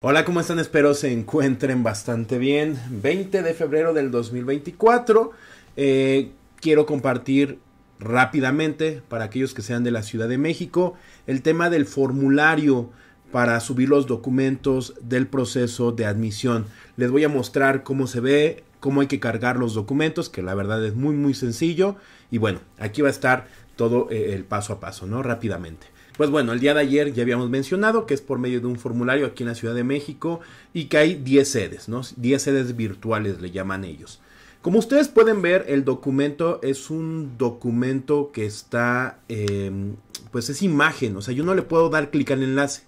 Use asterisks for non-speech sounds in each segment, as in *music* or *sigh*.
Hola, ¿cómo están? Espero se encuentren bastante bien. 20 de febrero del 2024. Eh, quiero compartir rápidamente para aquellos que sean de la Ciudad de México el tema del formulario para subir los documentos del proceso de admisión. Les voy a mostrar cómo se ve, cómo hay que cargar los documentos, que la verdad es muy muy sencillo. Y bueno, aquí va a estar todo eh, el paso a paso, ¿no? Rápidamente. Pues bueno, el día de ayer ya habíamos mencionado que es por medio de un formulario aquí en la Ciudad de México y que hay 10 sedes, ¿no? 10 sedes virtuales le llaman ellos. Como ustedes pueden ver, el documento es un documento que está, em, pues es imagen, o sea, yo no le puedo dar clic al enlace.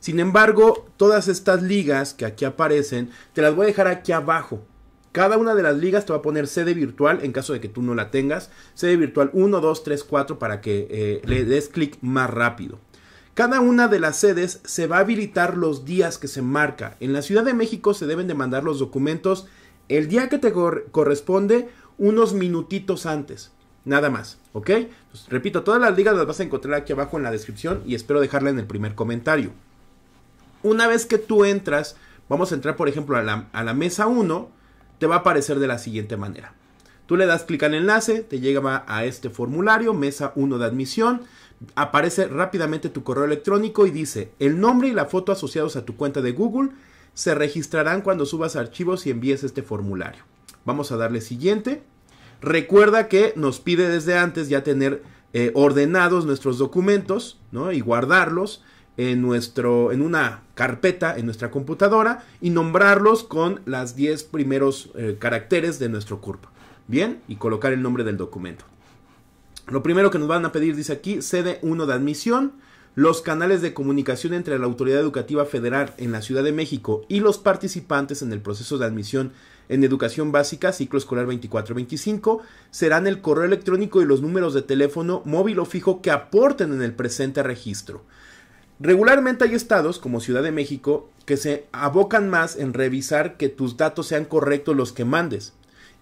Sin embargo, todas estas ligas que aquí aparecen, te las voy a dejar aquí abajo cada una de las ligas te va a poner sede virtual en caso de que tú no la tengas. Sede virtual 1, 2, 3, 4 para que eh, le des clic más rápido. Cada una de las sedes se va a habilitar los días que se marca. En la Ciudad de México se deben de mandar los documentos el día que te corresponde unos minutitos antes. Nada más, ¿ok? Pues, repito, todas las ligas las vas a encontrar aquí abajo en la descripción y espero dejarla en el primer comentario. Una vez que tú entras, vamos a entrar por ejemplo a la, a la mesa 1 te va a aparecer de la siguiente manera. Tú le das clic al enlace, te llega a este formulario, mesa 1 de admisión, aparece rápidamente tu correo electrónico y dice el nombre y la foto asociados a tu cuenta de Google se registrarán cuando subas archivos y envíes este formulario. Vamos a darle siguiente. Recuerda que nos pide desde antes ya tener eh, ordenados nuestros documentos y guardarlos en, nuestro, en una carpeta en nuestra computadora y nombrarlos con las 10 primeros eh, caracteres de nuestro CURP. Bien, y colocar el nombre del documento. Lo primero que nos van a pedir, dice aquí, sede 1 de admisión. Los canales de comunicación entre la Autoridad Educativa Federal en la Ciudad de México y los participantes en el proceso de admisión en educación básica, ciclo escolar 24-25, serán el correo electrónico y los números de teléfono móvil o fijo que aporten en el presente registro. Regularmente hay estados, como Ciudad de México, que se abocan más en revisar que tus datos sean correctos los que mandes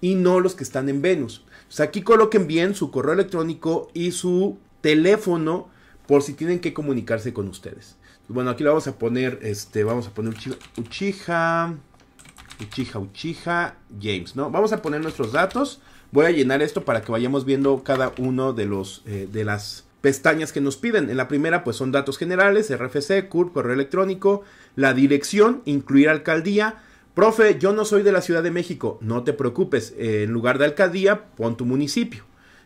y no los que están en Venus. sea aquí coloquen bien su correo electrónico y su teléfono por si tienen que comunicarse con ustedes. Bueno, aquí lo vamos a poner, este, vamos a poner Uchija, Uchija, Uchija, James, ¿no? Vamos a poner nuestros datos. Voy a llenar esto para que vayamos viendo cada uno de los, eh, de las pestañas que nos piden. En la primera, pues son datos generales, RFC, CURP, correo electrónico, la dirección, incluir alcaldía. Profe, yo no soy de la Ciudad de México, no te preocupes, eh, en lugar de alcaldía, pon tu municipio.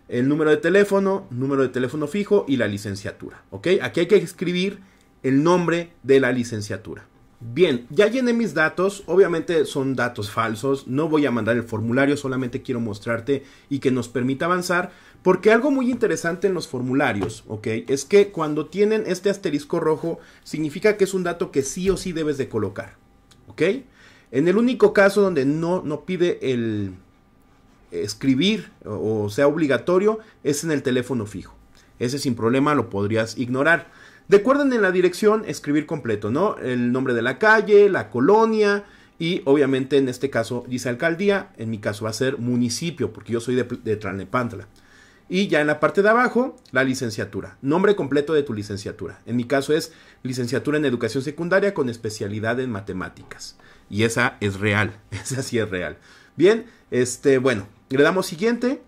El número de teléfono, número de teléfono fijo y la licenciatura. ¿Ok? Aquí hay que escribir el nombre de la licenciatura. Bien, ya llené mis datos, obviamente son datos falsos, no voy a mandar el formulario, solamente quiero mostrarte y que nos permita avanzar, porque algo muy interesante en los formularios, ¿ok? Es que cuando tienen este asterisco rojo, significa que es un dato que sí o sí debes de colocar, ¿ok? En el único caso donde no, no pide el escribir o sea obligatorio, es en el teléfono fijo. Ese sin problema lo podrías ignorar acuerdo en la dirección escribir completo, ¿no? El nombre de la calle, la colonia y obviamente en este caso dice alcaldía, en mi caso va a ser municipio porque yo soy de, de Tlalnepantla. Y ya en la parte de abajo, la licenciatura, nombre completo de tu licenciatura. En mi caso es licenciatura en educación secundaria con especialidad en matemáticas. Y esa es real, *laughs* esa sí es real. Bien, este, bueno, le damos siguiente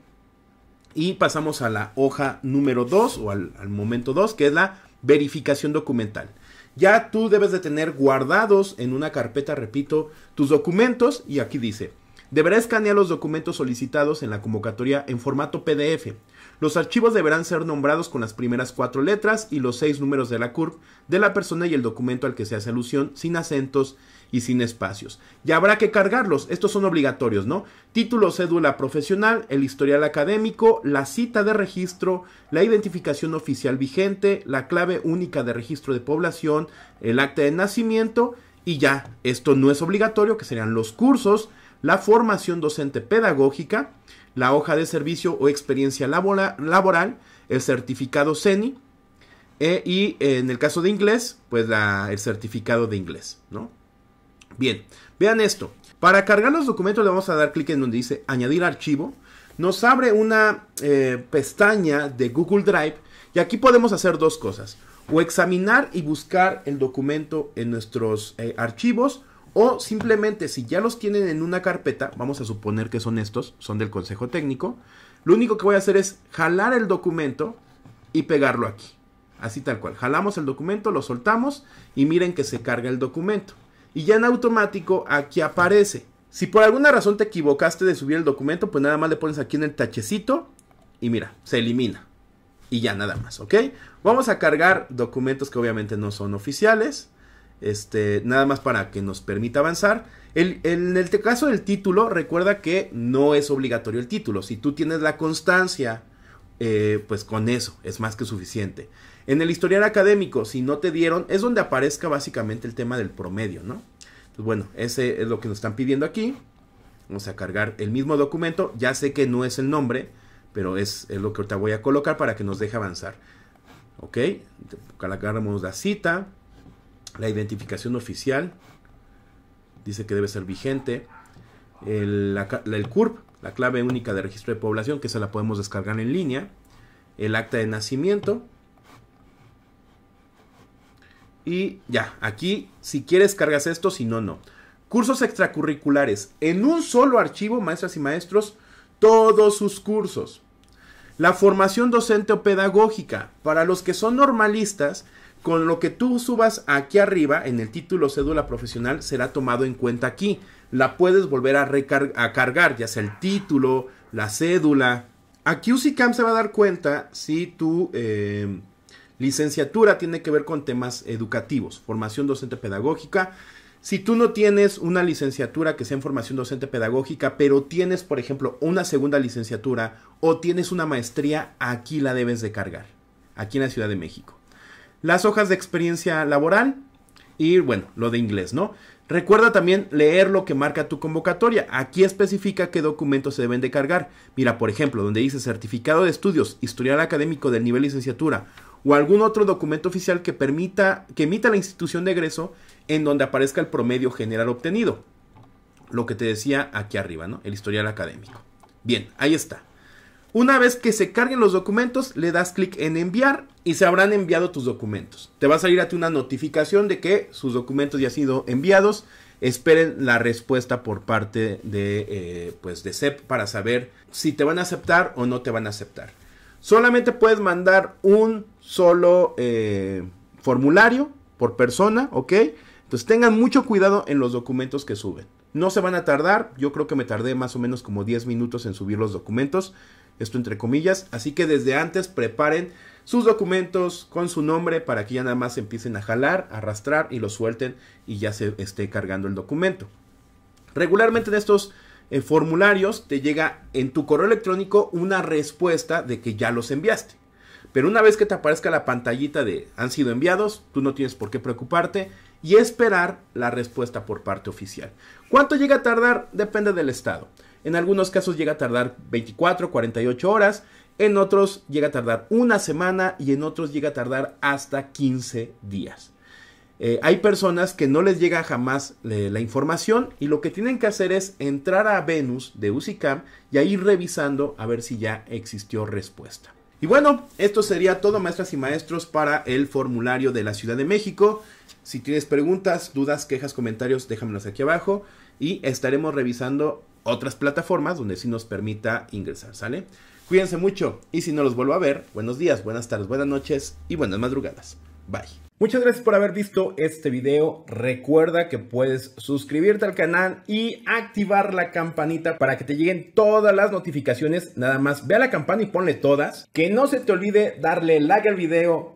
y pasamos a la hoja número 2 o al, al momento 2, que es la verificación documental. Ya tú debes de tener guardados en una carpeta, repito, tus documentos y aquí dice, deberá escanear los documentos solicitados en la convocatoria en formato PDF los archivos deberán ser nombrados con las primeras cuatro letras y los seis números de la CURP de la persona y el documento al que se hace alusión, sin acentos y sin espacios. Ya habrá que cargarlos, estos son obligatorios, ¿no? Título, cédula profesional, el historial académico, la cita de registro, la identificación oficial vigente, la clave única de registro de población, el acta de nacimiento y ya, esto no es obligatorio, que serían los cursos, la formación docente pedagógica, la hoja de servicio o experiencia laboral, el certificado CENI eh, y eh, en el caso de inglés, pues el certificado de inglés, ¿no? Bien, vean esto. Para cargar los documentos le vamos a dar clic en donde dice añadir archivo. Nos abre una eh, pestaña de Google Drive y aquí podemos hacer dos cosas. O examinar y buscar el documento en nuestros archivos o simplemente si ya los tienen en una carpeta, vamos a suponer que son estos, son del consejo técnico, lo único que voy a hacer es jalar el documento y pegarlo aquí. Así tal cual. Jalamos el documento, lo soltamos y miren que se carga el documento. Y ya en automático aquí aparece. Si por alguna razón te equivocaste de subir el documento, pues nada más le pones aquí en el tachecito y mira, se elimina. Y ya nada más, ¿ok? Vamos a cargar documentos que obviamente no son oficiales. Este, nada más para que nos permita avanzar. en el caso del título, recuerda que no es obligatorio el título. Si tú tienes la constancia, eh, pues con eso es más que suficiente. En el historial académico, si no te dieron, es donde aparezca básicamente el tema del promedio, ¿no? Pues bueno, ese es lo que nos están pidiendo aquí. Vamos a cargar el mismo documento. Ya sé que no es el nombre, pero es, lo que te voy a colocar para que nos deje avanzar. Ok, cargamos la cita. La identificación oficial dice que debe ser vigente. El, CURP, la clave única de registro de población, que se la podemos descargar en línea. El acta de nacimiento. Y ya, aquí si quieres cargas esto, si no, no. Cursos extracurriculares. En un solo archivo, maestras y maestros, todos sus cursos. La formación docente o pedagógica. Para los que son normalistas, con lo que tú subas aquí arriba en el título cédula profesional será tomado en cuenta aquí. La puedes volver a, cargar, ya sea el título, la cédula. Aquí UCICAM se va a dar cuenta si tu eh, licenciatura tiene que ver con temas educativos, formación docente pedagógica. Si tú no tienes una licenciatura que sea en formación docente pedagógica, pero tienes, por ejemplo, una segunda licenciatura o tienes una maestría, aquí la debes de cargar, aquí en la Ciudad de México las hojas de experiencia laboral y bueno, lo de inglés, ¿no? Recuerda también leer lo que marca tu convocatoria. Aquí especifica qué documentos se deben de cargar. Mira, por ejemplo, donde dice certificado de estudios, historial académico del nivel licenciatura o algún otro documento oficial que permita que emita la institución de egreso en donde aparezca el promedio general obtenido. Lo que te decía aquí arriba, ¿no? El historial académico. Bien, ahí está. Una vez que se carguen los documentos, le das clic en enviar y se habrán enviado tus documentos. Te va a salir a ti una notificación de que sus documentos ya han sido enviados. Esperen la respuesta por parte de, eh, pues de CEP para saber si te van a aceptar o no te van a aceptar. Solamente puedes mandar un solo eh, formulario por persona, ¿ok? Entonces tengan mucho cuidado en los documentos que suben. No se van a tardar, yo creo que me tardé más o menos como 10 minutos en subir los documentos esto entre comillas, así que desde antes preparen sus documentos con su nombre para que ya nada más empiecen a jalar, arrastrar y lo suelten y ya se esté cargando el documento. Regularmente en estos eh, formularios te llega en tu correo electrónico una respuesta de que ya los enviaste. Pero una vez que te aparezca la pantallita de han sido enviados, tú no tienes por qué preocuparte y esperar la respuesta por parte oficial. ¿Cuánto llega a tardar? Depende del estado. En algunos casos llega a tardar 24, 48 horas, en otros llega a tardar una semana y en otros llega a tardar hasta 15 días. Eh, hay personas que no les llega jamás eh, la información y lo que tienen que hacer es entrar a Venus de UCICAM y ahí revisando a ver si ya existió respuesta. Y bueno, esto sería todo maestras y maestros para el formulario de la Ciudad de México. Si tienes preguntas, dudas, quejas, comentarios, déjamelos aquí abajo y estaremos revisando otras plataformas donde sí nos permita ingresar, ¿sale? Cuídense mucho y si no los vuelvo a ver, buenos días, buenas tardes, buenas noches y buenas madrugadas. Bye. Muchas gracias por haber visto este video. Recuerda que puedes suscribirte al canal y activar la campanita para que te lleguen todas las notificaciones. Nada más ve a la campana y ponle todas. Que no se te olvide darle like al video,